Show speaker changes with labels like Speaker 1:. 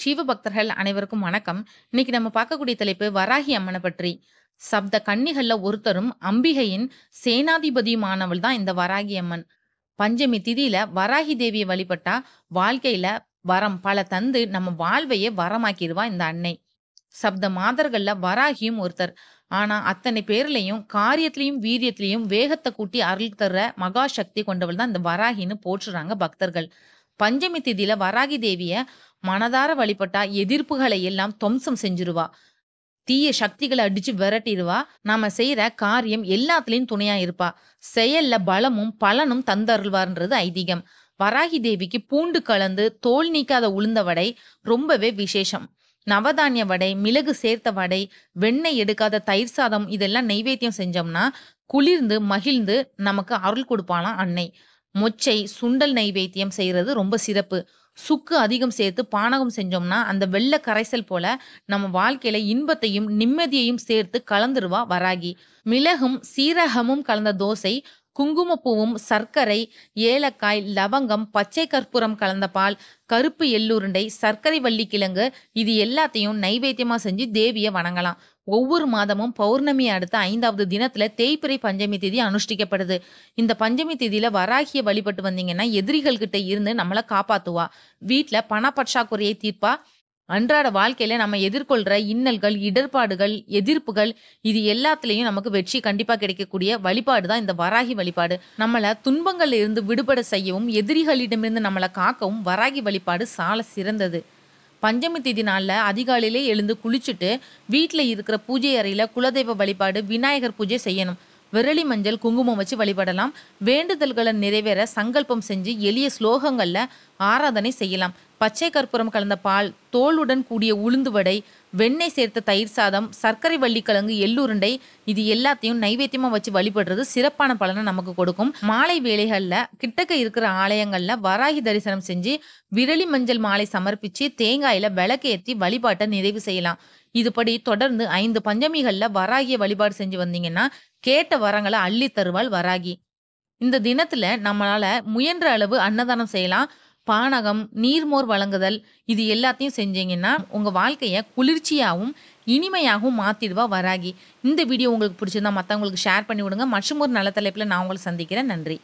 Speaker 1: சிவபக்தர்கள் அனைவருக்கும் வணக்கம் இன்னைக்கு நம்ம பார்க்கக்கூடிய தலைப்பு வராகி அம்மனை பற்றி சப்த கன்னிகள்ல ஒருத்தரும் அம்பிகையின் சேனாதிபதியுமானவள் தான் இந்த வராகி அம்மன் பஞ்சமி திதியில வராகி தேவியை வழிபட்டா வாழ்க்கையில வரம் பல தந்து நம்ம வாழ்வையே வரமாக்கிடுவா இந்த அன்னை சப்த மாதர்கள்ல வராகியும் ஒருத்தர் ஆனா அத்தனை பேர்லயும் காரியத்திலையும் வீரியத்திலையும் வேகத்தை கூட்டி அருள் தர்ற மகாசக்தி கொண்டவள் தான் இந்த வராகின்னு போற்றுறாங்க பக்தர்கள் பஞ்சமி திதியில வராகி தேவிய மனதார வழிபட்டா எதிர்ப்புகளை எல்லாம் துவம்சம் செஞ்சிருவா தீய சக்திகளை அடிச்சு விரட்டிடுவா நாம செய்யற காரியம் எல்லாத்துலயும் துணையா இருப்பா செயல்ல பலமும் பலனும் தந்தருள்வார்ன்றது ஐதீகம் வராகி தேவிக்கு பூண்டு கலந்து தோல் நீக்காத உளுந்த வடை ரொம்பவே விசேஷம் நவதானிய வடை மிளகு சேர்த்த வடை வெண்ணெய் எடுக்காத தயிர் சாதம் இதெல்லாம் நைவேத்தியம் செஞ்சோம்னா குளிர்ந்து மகிழ்ந்து நமக்கு அருள் கொடுப்பானா அன்னை மொச்சை சுண்டல் நைவேத்தியம் செய்கிறது ரொம்ப சிறப்பு சுக்கு அதிகம் சேர்த்து பானகம் செஞ்சோம்னா அந்த வெள்ளை கரைசல் போல நம்ம வாழ்க்கையில இன்பத்தையும் நிம்மதியையும் சேர்த்து கலந்துருவா வராகி மிளகும் சீரகமும் கலந்த தோசை குங்குமப்பூவும் சர்க்கரை ஏலக்காய் லவங்கம் பச்சை கற்பூரம் கலந்த பால் கருப்பு எள்ளுருண்டை சர்க்கரை வள்ளி கிழங்கு இது எல்லாத்தையும் நைவேத்தியமா செஞ்சு தேவியை வணங்கலாம் ஒவ்வொரு மாதமும் பௌர்ணமி அடுத்த ஐந்தாவது தினத்துல தேய்பிரை பஞ்சமி திதி அனுஷ்டிக்கப்படுது இந்த பஞ்சமி திதியில வராகிய வழிபட்டு வந்தீங்கன்னா எதிரிகள் கிட்ட இருந்து நம்மளை காப்பாத்துவா வீட்டுல பணப்பற்றாக்குறையை தீர்ப்பா அன்றாட வாழ்க்கையில நம்ம எதிர்கொள்ற இன்னல்கள் இடர்பாடுகள் எதிர்ப்புகள் இது எல்லாத்துலேயும் நமக்கு வெற்றி கண்டிப்பா கிடைக்கக்கூடிய வழிபாடு தான் இந்த வராகி வழிபாடு நம்மளை துன்பங்கள்ல இருந்து விடுபட செய்யவும் எதிரிகளிடமிருந்து நம்மளை காக்கவும் வராகி வழிபாடு சால சிறந்தது பஞ்சமி தேதி நாளில் அதிகாலையிலே எழுந்து குளிச்சுட்டு வீட்டில் இருக்கிற பூஜை அறையில் குலதெய்வ வழிபாடு விநாயகர் பூஜை செய்யணும் விரலி மஞ்சள் குங்குமம் வச்சு வழிபடலாம் வேண்டுதல்களை நிறைவேற சங்கல்பம் செஞ்சு எளிய ஸ்லோகங்களில் ஆராதனை செய்யலாம் பச்சை கற்பூரம் கலந்த பால் தோலுடன் கூடிய உளுந்து வடை வெண்ணெய் சேர்த்த தயிர் சாதம் சர்க்கரை வள்ளிக்கிழங்கு எள்ளுருண்டை இது எல்லாத்தையும் நைவேத்தியமாக வச்சு வழிபடுறது சிறப்பான பலனை நமக்கு கொடுக்கும் மாலை வேலைகளில் கிட்டக்க இருக்கிற ஆலயங்களில் வராகி தரிசனம் செஞ்சு விரலி மஞ்சள் மாலை சமர்ப்பித்து தேங்காயில் விளக்கேற்றி வழிபாட்டை நிறைவு செய்யலாம் இதுபடி தொடர்ந்து ஐந்து பஞ்சமிகளில் வராகிய வழிபாடு செஞ்சு வந்தீங்கன்னா கேட்ட வரங்களை அள்ளி தருவாள் வராகி இந்த தினத்தில் நம்மளால் முயன்ற அளவு அன்னதானம் செய்யலாம் பானகம் நீர்மோர் வழங்குதல் இது எல்லாத்தையும் செஞ்சீங்கன்னா உங்கள் வாழ்க்கையை குளிர்ச்சியாகவும் இனிமையாகவும் மாற்றிடுவா வராகி இந்த வீடியோ உங்களுக்கு பிடிச்சிருந்தா மற்றவங்களுக்கு ஷேர் பண்ணி விடுங்க மற்றும் ஒரு நல்ல தலைப்பில் நான் உங்களை சந்திக்கிறேன் நன்றி